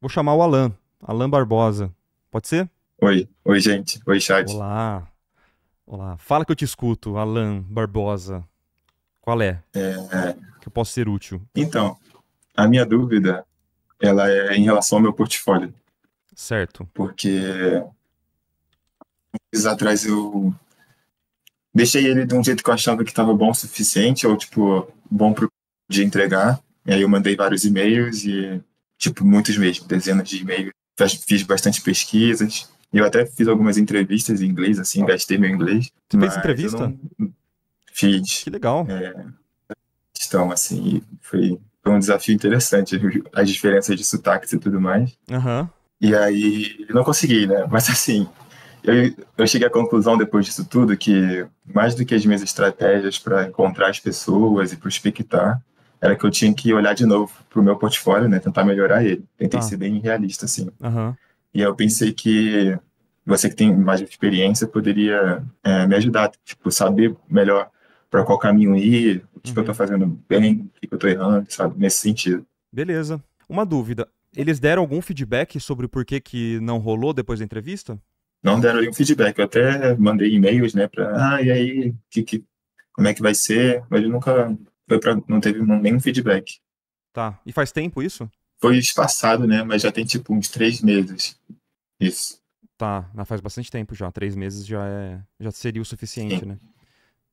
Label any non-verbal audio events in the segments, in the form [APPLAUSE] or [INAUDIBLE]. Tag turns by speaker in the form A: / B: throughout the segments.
A: Vou chamar o Alan, Alan Barbosa. Pode ser? Oi, oi gente, oi chat. Olá. Olá. Fala que eu te escuto, Alan Barbosa. Qual é? é... Que eu posso ser útil.
B: Então, a minha dúvida, ela é em relação ao meu portfólio. Certo. Porque meses atrás eu deixei ele de um jeito que eu achava que estava bom o suficiente, ou tipo, bom para de entregar. E aí eu mandei vários e-mails e tipo, muitos mesmo, dezenas de e-mails. Fiz bastante pesquisas. Eu até fiz algumas entrevistas em inglês, assim, gastei meu inglês. fez entrevista? Não... Fiz. Que
A: legal. É,
B: então, assim, foi, foi um desafio interessante, as diferenças de sotaques e tudo mais. Uhum. E aí, não consegui, né? [LAUGHS] Mas assim, eu, eu cheguei à conclusão depois disso tudo que mais do que as minhas estratégias para encontrar as pessoas e prospectar, era que eu tinha que olhar de novo pro meu portfólio, né? Tentar melhorar ele. Tentei ah. ser bem realista, assim. Uhum. E aí eu pensei que você que tem mais experiência poderia é, me ajudar, tipo, saber melhor para qual caminho ir, o que uhum. eu estou fazendo bem, o que eu estou errando, sabe? Nesse sentido.
A: Beleza. Uma dúvida. Eles deram algum feedback sobre por que, que não rolou depois da entrevista?
B: Não deram nenhum feedback. Eu até mandei e-mails, né, para ah, e aí, que, que, como é que vai ser? Mas eles nunca foi pra, não teve nenhum feedback. Tá. E faz tempo isso? Foi espaçado, né? Mas já tem tipo uns três meses.
A: Isso. Tá, faz bastante tempo já. Três meses já é. Já seria o suficiente, Sim. né?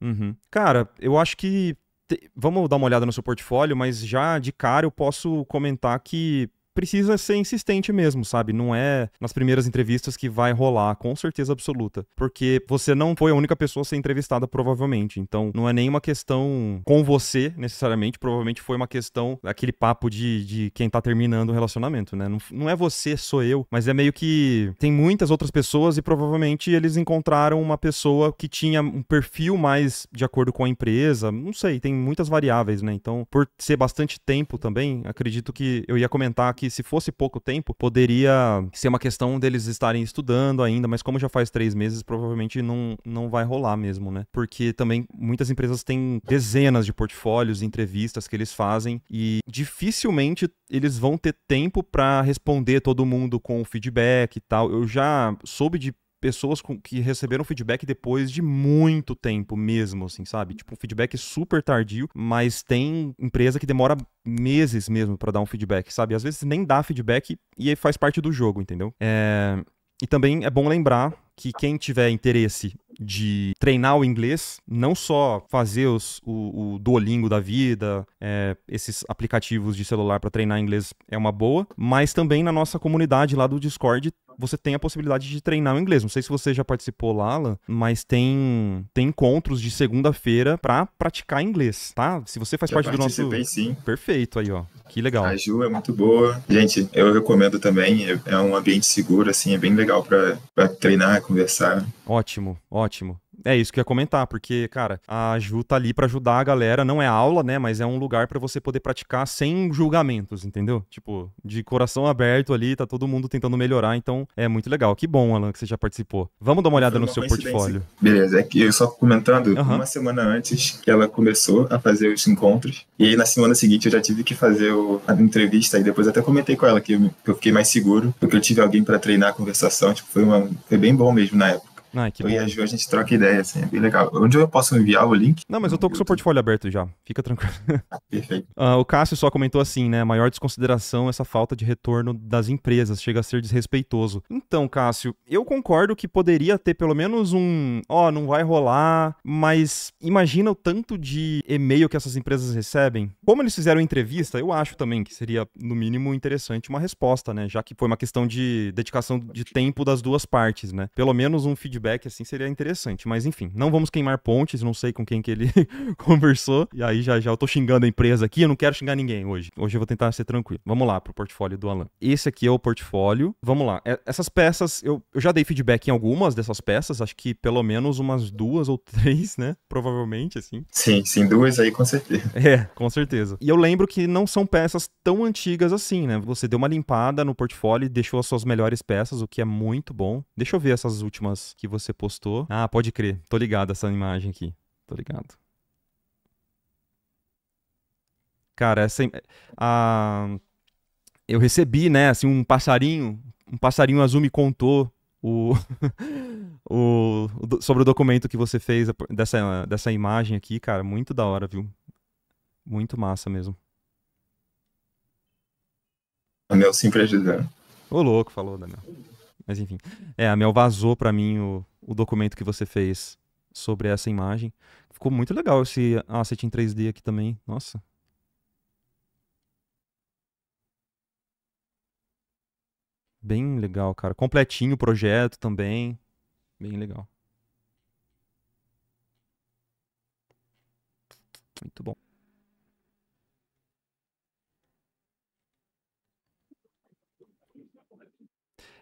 A: Uhum. Cara, eu acho que. Te... Vamos dar uma olhada no seu portfólio, mas já de cara eu posso comentar que precisa ser insistente mesmo, sabe? Não é nas primeiras entrevistas que vai rolar, com certeza absoluta. Porque você não foi a única pessoa a ser entrevistada, provavelmente. Então, não é nenhuma questão com você, necessariamente. Provavelmente foi uma questão daquele papo de, de quem tá terminando o relacionamento, né? Não, não é você, sou eu, mas é meio que tem muitas outras pessoas e provavelmente eles encontraram uma pessoa que tinha um perfil mais de acordo com a empresa. Não sei, tem muitas variáveis, né? Então, por ser bastante tempo também, acredito que eu ia comentar que se fosse pouco tempo, poderia ser uma questão deles estarem estudando ainda, mas como já faz três meses, provavelmente não, não vai rolar mesmo, né? Porque também muitas empresas têm dezenas de portfólios, entrevistas que eles fazem e dificilmente eles vão ter tempo para responder todo mundo com feedback e tal. Eu já soube de pessoas com, que receberam feedback depois de muito tempo mesmo, assim, sabe? Tipo, um feedback super tardio, mas tem empresa que demora meses mesmo para dar um feedback, sabe? Às vezes nem dá feedback e faz parte do jogo, entendeu? É... E também é bom lembrar que quem tiver interesse de treinar o inglês, não só fazer os, o, o Duolingo da vida, é, esses aplicativos de celular para treinar inglês é uma boa, mas também na nossa comunidade lá do Discord você tem a possibilidade de treinar o inglês. Não sei se você já participou lá, mas tem, tem encontros de segunda-feira para praticar inglês, tá? Se você faz já parte do nosso.
B: sim. Perfeito aí, ó. Que legal. A Ju é muito boa. Gente, eu recomendo também. É, é um ambiente seguro, assim, é bem legal para treinar, conversar. Ótimo,
A: ótimo. É isso que eu ia comentar, porque, cara, a Ju tá ali para ajudar a galera, não é aula, né, mas é um lugar para você poder praticar sem julgamentos, entendeu? Tipo, de coração aberto ali, tá todo mundo tentando melhorar, então é muito legal. Que bom, Alan, que você já participou. Vamos dar uma olhada uma no seu portfólio.
B: Beleza, é que eu só comentando, uhum. uma semana antes que ela começou a fazer os encontros, e aí na semana seguinte eu já tive que fazer o, a entrevista, e depois até comentei com ela que eu, que eu fiquei mais seguro, porque eu tive alguém para treinar a conversação, tipo, foi, uma, foi bem bom mesmo na época. Ah, que eu e a Ju, a gente troca ideia, assim, é bem legal. Onde eu posso enviar o link? Não, mas eu tô com o seu portfólio aberto já, fica tranquilo. Ah, perfeito. [LAUGHS]
A: Ah, o Cássio só comentou assim, né, maior desconsideração é essa falta de retorno das empresas, chega a ser desrespeitoso. Então, Cássio, eu concordo que poderia ter pelo menos um, ó, oh, não vai rolar, mas imagina o tanto de e-mail que essas empresas recebem. Como eles fizeram entrevista, eu acho também que seria, no mínimo, interessante uma resposta, né, já que foi uma questão de dedicação de tempo das duas partes, né. Pelo menos um feedback feedback assim seria interessante. Mas enfim, não vamos queimar pontes, não sei com quem que ele [LAUGHS] conversou. E aí já já eu tô xingando a empresa aqui, eu não quero xingar ninguém hoje. Hoje eu vou tentar ser tranquilo. Vamos lá pro portfólio do Alan. Esse aqui é o portfólio. Vamos lá. É, essas peças, eu, eu já dei feedback em algumas dessas peças, acho que pelo menos umas duas ou três, né? Provavelmente, assim. Sim, sim, duas aí com certeza. [LAUGHS] É, com certeza. E eu lembro que não são peças tão antigas assim, né? Você deu uma limpada no portfólio e deixou as suas melhores peças, o que é muito bom. Deixa eu ver essas últimas que você postou. Ah, pode crer. Tô ligado essa imagem aqui. Tô ligado. Cara, essa. A... Eu recebi, né, assim, um passarinho. Um passarinho azul me contou o, [LAUGHS] o, sobre o documento que você fez dessa, dessa imagem aqui, cara, muito da hora, viu? Muito massa mesmo.
B: Daniel sempre ajudando.
A: Ô louco, falou, Daniel. Mas enfim. É, a Mel vazou para mim o, o documento que você fez sobre essa imagem. Ficou muito legal esse asset em 3D aqui também. Nossa. Bem legal, cara. Completinho o projeto também. Bem legal. Muito bom.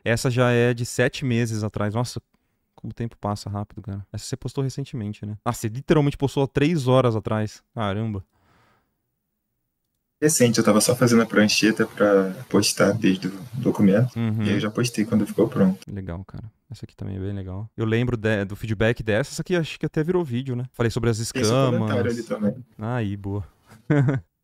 A: Essa já é de sete meses atrás. Nossa, como o tempo passa rápido, cara. Essa você postou recentemente, né? Ah, você literalmente postou há três horas atrás. Caramba.
B: Recente, eu tava só fazendo a prancheta pra postar desde o documento. Uhum. E aí eu já postei quando ficou pronto. Legal, cara.
A: Essa aqui também é bem legal. Eu lembro de, do feedback dessa. Essa aqui acho que até virou vídeo, né? Falei sobre as escamas. Esse comentário ali também. Aí, boa. [LAUGHS]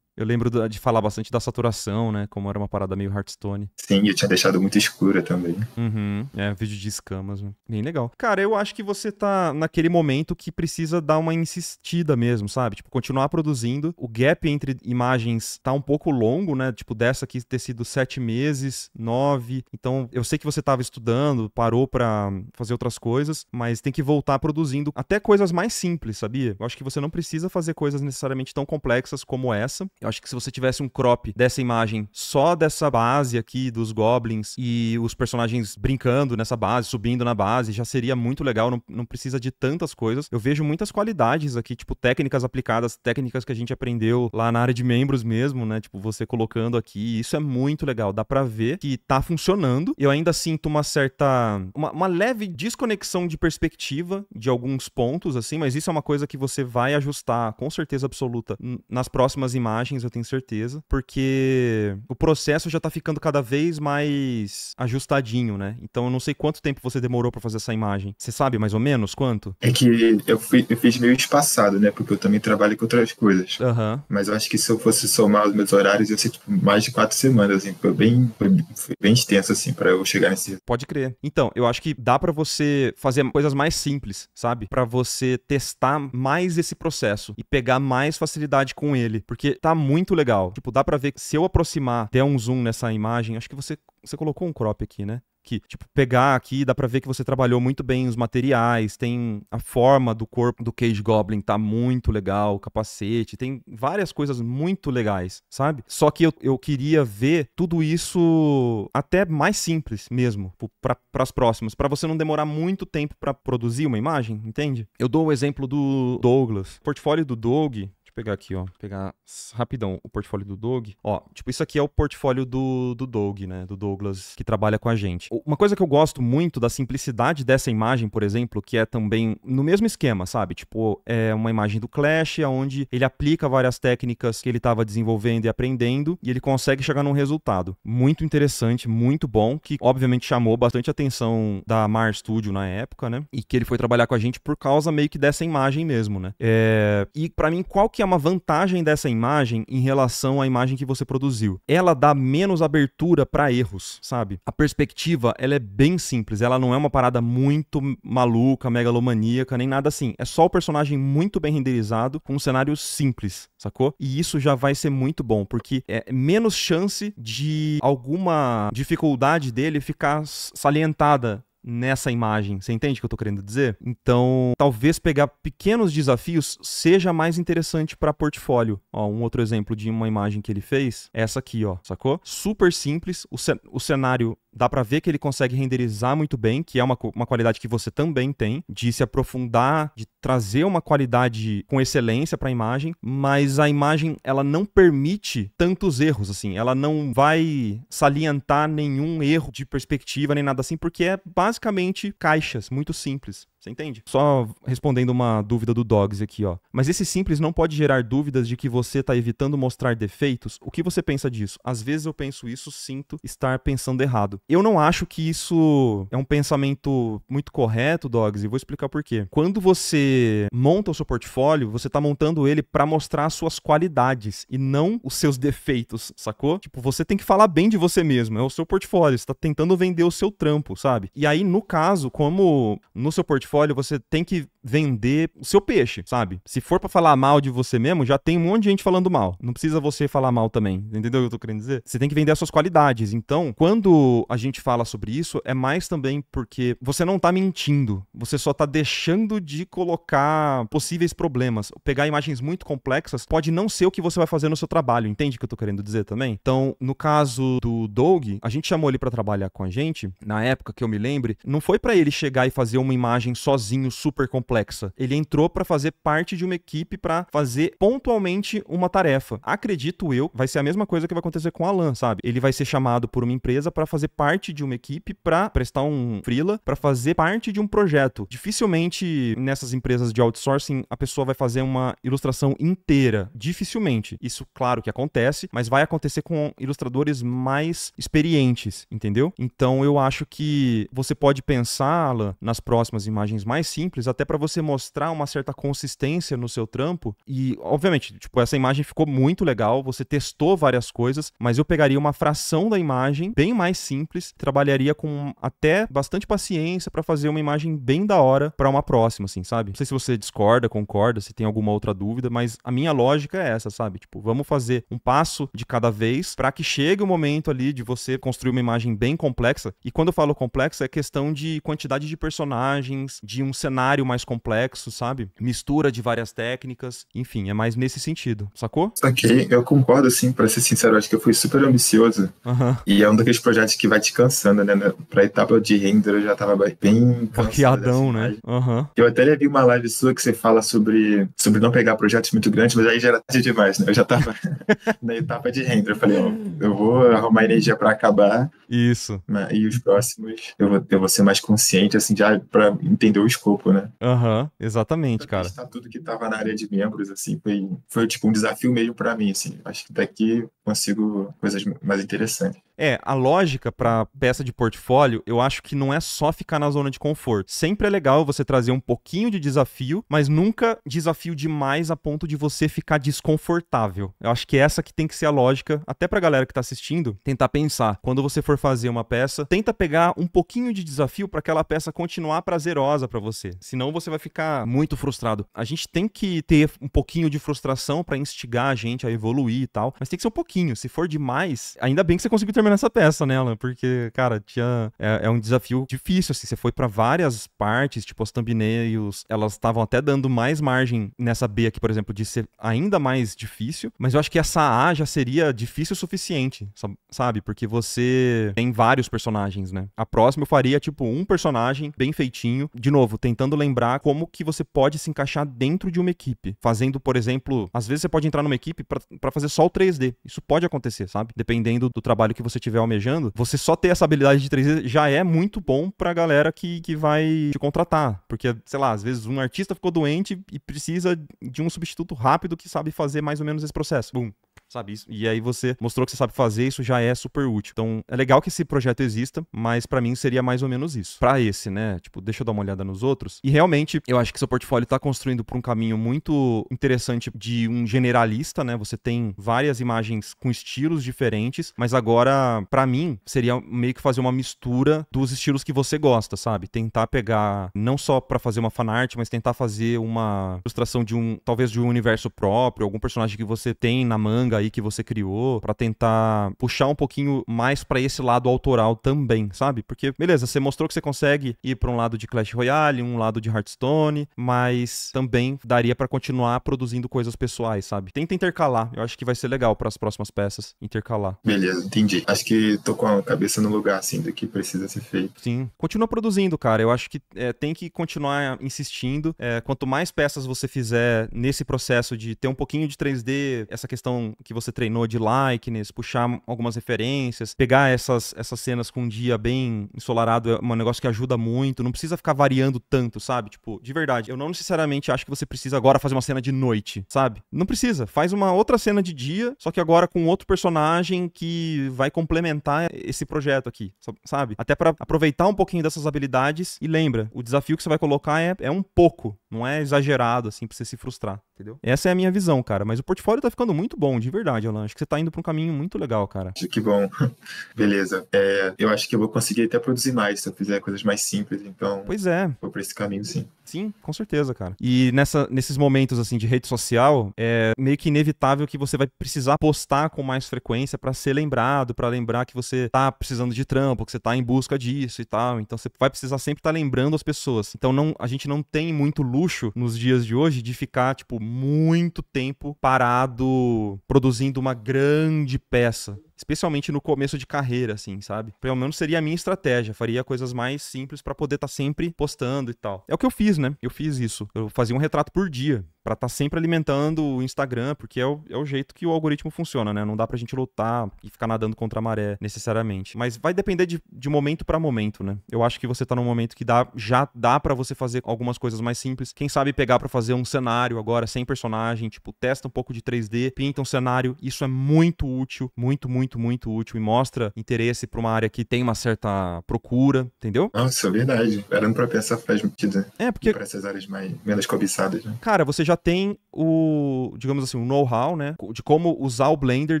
A: Eu lembro de falar bastante da saturação, né? Como era uma parada meio Hearthstone. Sim, eu tinha deixado
B: muito escura também.
A: Uhum. É, vídeo de escamas, né. Bem legal. Cara, eu acho que você tá naquele momento que precisa dar uma insistida mesmo, sabe? Tipo, continuar produzindo. O gap entre imagens tá um pouco longo, né? Tipo, dessa aqui ter sido sete meses, nove. Então, eu sei que você tava estudando, parou para fazer outras coisas, mas tem que voltar produzindo até coisas mais simples, sabia? Eu acho que você não precisa fazer coisas necessariamente tão complexas como essa. Eu Acho que se você tivesse um crop dessa imagem só dessa base aqui dos goblins e os personagens brincando nessa base, subindo na base, já seria muito legal, não, não precisa de tantas coisas. Eu vejo muitas qualidades aqui, tipo técnicas aplicadas, técnicas que a gente aprendeu lá na área de membros mesmo, né? Tipo você colocando aqui, isso é muito legal, dá para ver que tá funcionando. Eu ainda sinto uma certa uma, uma leve desconexão de perspectiva de alguns pontos assim, mas isso é uma coisa que você vai ajustar com certeza absoluta nas próximas imagens eu tenho certeza, porque o processo já tá ficando cada vez mais ajustadinho, né? Então eu não sei quanto tempo você demorou para fazer essa imagem. Você sabe mais ou menos quanto?
B: É que eu, fui, eu fiz meio espaçado, né? Porque eu também trabalho com outras coisas. Uhum. Mas eu acho que se eu fosse somar os meus horários, eu sei tipo, mais de quatro semanas, assim. Foi bem, foi, foi bem extenso, assim, para eu chegar nesse.
A: Pode crer. Então, eu acho que dá para você fazer coisas mais simples, sabe? para você testar mais esse processo e pegar mais facilidade com ele. Porque tá muito legal. Tipo, dá pra ver se eu aproximar, der um zoom nessa imagem, acho que você, você colocou um crop aqui, né? que, tipo, pegar aqui, dá pra ver que você trabalhou muito bem os materiais, tem a forma do corpo do Cage Goblin, tá muito legal, o capacete, tem várias coisas muito legais, sabe? Só que eu, eu queria ver tudo isso até mais simples mesmo, para as próximas, para você não demorar muito tempo para produzir uma imagem, entende? Eu dou o exemplo do Douglas. O portfólio do Doug pegar aqui, ó. Pegar rapidão o portfólio do Doug. Ó, tipo, isso aqui é o portfólio do, do Doug, né? Do Douglas, que trabalha com a gente. Uma coisa que eu gosto muito da simplicidade dessa imagem, por exemplo, que é também no mesmo esquema, sabe? Tipo, é uma imagem do Clash, onde ele aplica várias técnicas que ele estava desenvolvendo e aprendendo, e ele consegue chegar num resultado. Muito interessante, muito bom, que obviamente chamou bastante atenção da Mar Studio na época, né? E que ele foi trabalhar com a gente por causa meio que dessa imagem mesmo, né? É... E para mim, qual que é a uma vantagem dessa imagem em relação à imagem que você produziu. Ela dá menos abertura para erros, sabe? A perspectiva, ela é bem simples, ela não é uma parada muito maluca, megalomaníaca, nem nada assim. É só o personagem muito bem renderizado com um cenário simples, sacou? E isso já vai ser muito bom, porque é menos chance de alguma dificuldade dele ficar salientada nessa imagem. Você entende o que eu estou querendo dizer? Então, talvez pegar pequenos desafios seja mais interessante para portfólio. Ó, um outro exemplo de uma imagem que ele fez, essa aqui, ó, sacou? Super simples, o, ce o cenário dá para ver que ele consegue renderizar muito bem, que é uma, uma qualidade que você também tem, de se aprofundar, de trazer uma qualidade com excelência para a imagem, mas a imagem ela não permite tantos erros assim, ela não vai salientar nenhum erro de perspectiva nem nada assim, porque é basicamente caixas muito simples. Você entende? Só respondendo uma dúvida do Dogs aqui, ó. Mas esse simples não pode gerar dúvidas de que você está evitando mostrar defeitos? O que você pensa disso? Às vezes eu penso isso, sinto estar pensando errado. Eu não acho que isso é um pensamento muito correto, Dogs, e vou explicar por quê. Quando você monta o seu portfólio, você está montando ele para mostrar as suas qualidades e não os seus defeitos, sacou? Tipo, você tem que falar bem de você mesmo, é o seu portfólio, você tá tentando vender o seu trampo, sabe? E aí, no caso, como no seu portfólio portfólio, você tem que vender o seu peixe, sabe? Se for para falar mal de você mesmo, já tem um monte de gente falando mal. Não precisa você falar mal também. Entendeu o que eu tô querendo dizer? Você tem que vender as suas qualidades. Então, quando a gente fala sobre isso, é mais também porque você não tá mentindo. Você só tá deixando de colocar possíveis problemas. Pegar imagens muito complexas pode não ser o que você vai fazer no seu trabalho. Entende o que eu tô querendo dizer também? Então, no caso do Doug, a gente chamou ele para trabalhar com a gente, na época que eu me lembre, não foi para ele chegar e fazer uma imagem sozinho super complexa complexa. Ele entrou para fazer parte de uma equipe para fazer pontualmente uma tarefa. Acredito eu, vai ser a mesma coisa que vai acontecer com o Alan, sabe? Ele vai ser chamado por uma empresa para fazer parte de uma equipe para prestar um freela, para fazer parte de um projeto. Dificilmente nessas empresas de outsourcing a pessoa vai fazer uma ilustração inteira, dificilmente. Isso claro que acontece, mas vai acontecer com ilustradores mais experientes, entendeu? Então eu acho que você pode pensar, Alan, nas próximas imagens mais simples até para você mostrar uma certa consistência no seu trampo. E, obviamente, tipo, essa imagem ficou muito legal, você testou várias coisas, mas eu pegaria uma fração da imagem, bem mais simples, trabalharia com até bastante paciência para fazer uma imagem bem da hora para uma próxima, assim, sabe? Não sei se você discorda, concorda, se tem alguma outra dúvida, mas a minha lógica é essa, sabe? Tipo, vamos fazer um passo de cada vez para que chegue o momento ali de você construir uma imagem bem complexa. E quando eu falo complexa, é questão de quantidade de personagens, de um cenário mais complexo, sabe? Mistura de várias técnicas, enfim, é mais nesse sentido, sacou? Ok,
B: eu concordo, assim, pra ser sincero, acho que eu fui super ambicioso. Uhum. E é um daqueles projetos que vai te cansando, né? Pra etapa de render eu já tava bem
A: Baqueadão, assim, né? Uhum.
B: Eu até já vi uma live sua que você fala sobre, sobre não pegar projetos muito grandes, mas aí já era tarde demais, né? Eu já tava [LAUGHS] na etapa de render. Eu falei, ó, eu vou arrumar energia pra acabar. Isso. Né? E os próximos, eu vou, eu vou ser mais consciente, assim, já pra entender o escopo, né? Aham. Uhum. Aham, uhum, exatamente, cara. Testar tudo que estava na área de membros, assim, foi, foi tipo um desafio mesmo para mim, assim. Acho que daqui consigo coisas mais interessantes. É,
A: a lógica para peça de portfólio, eu acho que não é só ficar na zona de conforto. Sempre é legal você trazer um pouquinho de desafio, mas nunca desafio demais a ponto de você ficar desconfortável. Eu acho que essa que tem que ser a lógica, até pra galera que tá assistindo, tentar pensar. Quando você for fazer uma peça, tenta pegar um pouquinho de desafio para aquela peça continuar prazerosa para você. Senão você vai ficar muito frustrado. A gente tem que ter um pouquinho de frustração para instigar a gente a evoluir e tal, mas tem que ser um pouquinho. Se for demais, ainda bem que você conseguiu terminar terminar essa peça, né, Alan? Porque, cara, tinha, é, é um desafio difícil, assim. Você foi para várias partes, tipo, as thumbnails, elas estavam até dando mais margem nessa B aqui, por exemplo, de ser ainda mais difícil. Mas eu acho que essa A já seria difícil o suficiente, sabe? Porque você tem vários personagens, né? A próxima eu faria, tipo, um personagem bem feitinho. De novo, tentando lembrar como que você pode se encaixar dentro de uma equipe. Fazendo, por exemplo, às vezes você pode entrar numa equipe para fazer só o 3D. Isso pode acontecer, sabe? Dependendo do trabalho que você você estiver almejando, você só ter essa habilidade de 3D já é muito bom pra galera que, que vai te contratar. Porque, sei lá, às vezes um artista ficou doente e precisa de um substituto rápido que sabe fazer mais ou menos esse processo. Boom sabe? Isso, e aí você mostrou que você sabe fazer, isso já é super útil. Então, é legal que esse projeto exista, mas para mim seria mais ou menos isso. Para esse, né? Tipo, deixa eu dar uma olhada nos outros. E realmente, eu acho que seu portfólio tá construindo por um caminho muito interessante de um generalista, né? Você tem várias imagens com estilos diferentes, mas agora, para mim, seria meio que fazer uma mistura dos estilos que você gosta, sabe? Tentar pegar não só para fazer uma fanart, mas tentar fazer uma ilustração de um, talvez de um universo próprio, algum personagem que você tem na manga aí que você criou para tentar puxar um pouquinho mais para esse lado autoral também, sabe? Porque, beleza, você mostrou que você consegue ir para um lado de Clash Royale, um lado de Hearthstone, mas também daria para continuar produzindo coisas pessoais, sabe? Tenta intercalar, eu acho que vai ser legal para as próximas peças intercalar.
B: Beleza, entendi. Acho que tô com a cabeça no lugar assim do que precisa ser feito. Sim,
A: continua produzindo, cara. Eu acho que é, tem que continuar insistindo. É, quanto mais peças você fizer nesse processo de ter um pouquinho de 3D, essa questão que você treinou de likeness, puxar algumas referências, pegar essas, essas cenas com um dia bem ensolarado é um negócio que ajuda muito. Não precisa ficar variando tanto, sabe? Tipo, de verdade, eu não necessariamente acho que você precisa agora fazer uma cena de noite, sabe? Não precisa. Faz uma outra cena de dia, só que agora com outro personagem que vai complementar esse projeto aqui, sabe? Até para aproveitar um pouquinho dessas habilidades. E lembra, o desafio que você vai colocar é, é um pouco, não é exagerado, assim, pra você se frustrar entendeu? Essa é a minha visão, cara. Mas o portfólio tá ficando muito bom, de verdade, Alan. Acho que você tá indo pra um caminho muito legal, cara. Que bom. [LAUGHS]
B: Beleza. É, eu acho que eu vou conseguir até produzir mais se eu fizer coisas mais simples, então. Pois é. Vou pra esse caminho, sim. Sim, com certeza, cara.
A: E nessa, nesses momentos assim de rede social, é meio que inevitável que você vai precisar postar com mais frequência para ser lembrado, para lembrar que você tá precisando de trampo, que você tá em busca disso e tal. Então você vai precisar sempre estar tá lembrando as pessoas. Então não, a gente não tem muito luxo nos dias de hoje de ficar tipo muito tempo parado produzindo uma grande peça especialmente no começo de carreira, assim, sabe? Pelo menos seria a minha estratégia, faria coisas mais simples para poder estar tá sempre postando e tal. É o que eu fiz, né? Eu fiz isso. Eu fazia um retrato por dia para estar tá sempre alimentando o Instagram, porque é o, é o jeito que o algoritmo funciona, né? Não dá pra gente lutar e ficar nadando contra a maré necessariamente. Mas vai depender de, de momento para momento, né? Eu acho que você tá num momento que dá, já dá para você fazer algumas coisas mais simples. Quem sabe pegar para fazer um cenário agora sem personagem, tipo, testa um pouco de 3D, pinta um cenário. Isso é muito útil, muito, muito, muito útil e mostra interesse
B: pra uma área que tem uma certa procura, entendeu? Nossa, é verdade. Era pra pensar faz sentido. É, porque. Pra essas áreas mais, menos cobiçadas, né?
A: Cara, você já tem o, digamos assim, o know-how, né, de como usar o Blender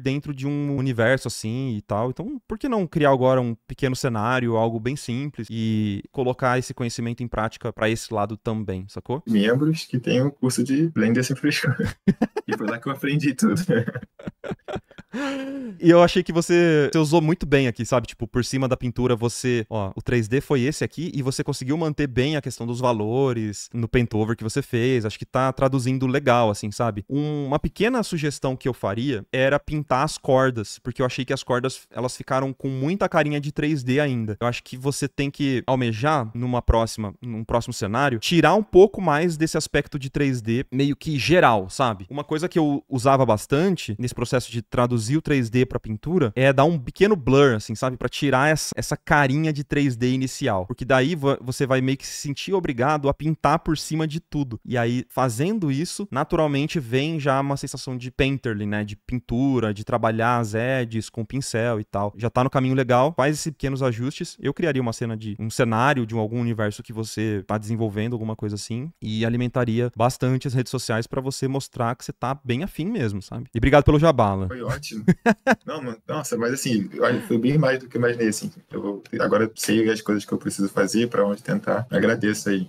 A: dentro de um universo assim e tal. Então, por que não criar agora um pequeno cenário, algo bem simples e colocar esse conhecimento em prática para esse lado também, sacou?
B: Membros que têm o um curso de Blender Simplificado. [LAUGHS] e foi lá que eu aprendi tudo. [LAUGHS]
A: [LAUGHS] e eu achei que você, você usou muito bem aqui, sabe? Tipo, por cima da pintura você, ó, o 3D foi esse aqui e você conseguiu manter bem a questão dos valores no over que você fez. Acho que tá traduzindo legal, assim, sabe? Um, uma pequena sugestão que eu faria era pintar as cordas, porque eu achei que as cordas elas ficaram com muita carinha de 3D ainda. Eu acho que você tem que almejar numa próxima, num próximo cenário, tirar um pouco mais desse aspecto de 3D meio que geral, sabe? Uma coisa que eu usava bastante nesse processo de traduzir introduzir o 3D pra pintura é dar um pequeno blur, assim, sabe? para tirar essa, essa carinha de 3D inicial. Porque daí você vai meio que se sentir obrigado a pintar por cima de tudo. E aí, fazendo isso, naturalmente vem já uma sensação de painterly, né? De pintura, de trabalhar as edges com pincel e tal. Já tá no caminho legal, faz esses pequenos ajustes. Eu criaria uma cena de um cenário de algum universo que você tá desenvolvendo, alguma coisa assim, e alimentaria bastante as redes sociais para você mostrar que você tá bem afim mesmo, sabe? E obrigado pelo jabala. Foi
B: ótimo divertido. não, mano, nossa, mas assim, foi bem mais do que eu imaginei, assim. Eu vou, agora sei as coisas que eu preciso fazer, para onde tentar. Agradeço aí